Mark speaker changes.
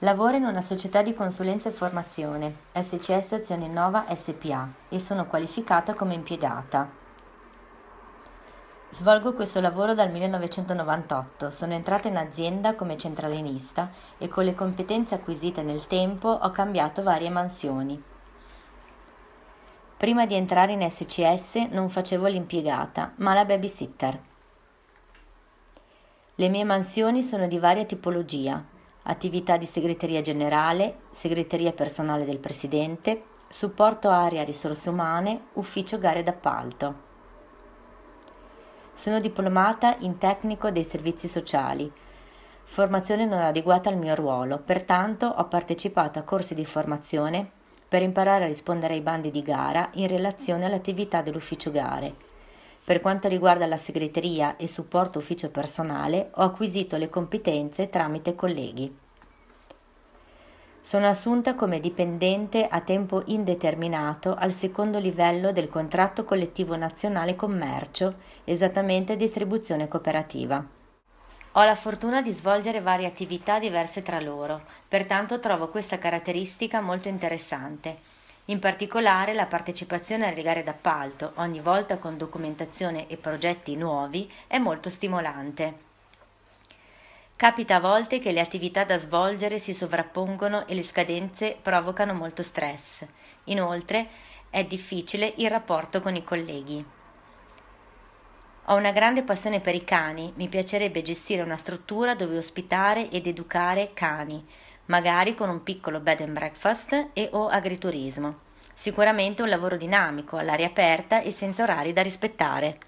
Speaker 1: Lavoro in una società di consulenza e formazione, SCS Azione Nova SPA, e sono qualificata come impiegata. Svolgo questo lavoro dal 1998, sono entrata in azienda come centralinista e con le competenze acquisite nel tempo ho cambiato varie mansioni. Prima di entrare in SCS non facevo l'impiegata, ma la babysitter. Le mie mansioni sono di varia tipologia, attività di segreteria generale, segreteria personale del presidente, supporto area risorse umane, ufficio gare d'appalto. Sono diplomata in tecnico dei servizi sociali, formazione non adeguata al mio ruolo, pertanto ho partecipato a corsi di formazione per imparare a rispondere ai bandi di gara in relazione all'attività dell'ufficio gare per quanto riguarda la segreteria e supporto ufficio personale, ho acquisito le competenze tramite colleghi. Sono assunta come dipendente a tempo indeterminato al secondo livello del contratto collettivo nazionale commercio, esattamente distribuzione cooperativa. Ho la fortuna di svolgere varie attività diverse tra loro, pertanto trovo questa caratteristica molto interessante. In particolare la partecipazione alle gare d'appalto, ogni volta con documentazione e progetti nuovi, è molto stimolante. Capita a volte che le attività da svolgere si sovrappongono e le scadenze provocano molto stress. Inoltre è difficile il rapporto con i colleghi. Ho una grande passione per i cani, mi piacerebbe gestire una struttura dove ospitare ed educare cani, magari con un piccolo bed and breakfast e o agriturismo. Sicuramente un lavoro dinamico, all'aria aperta e senza orari da rispettare.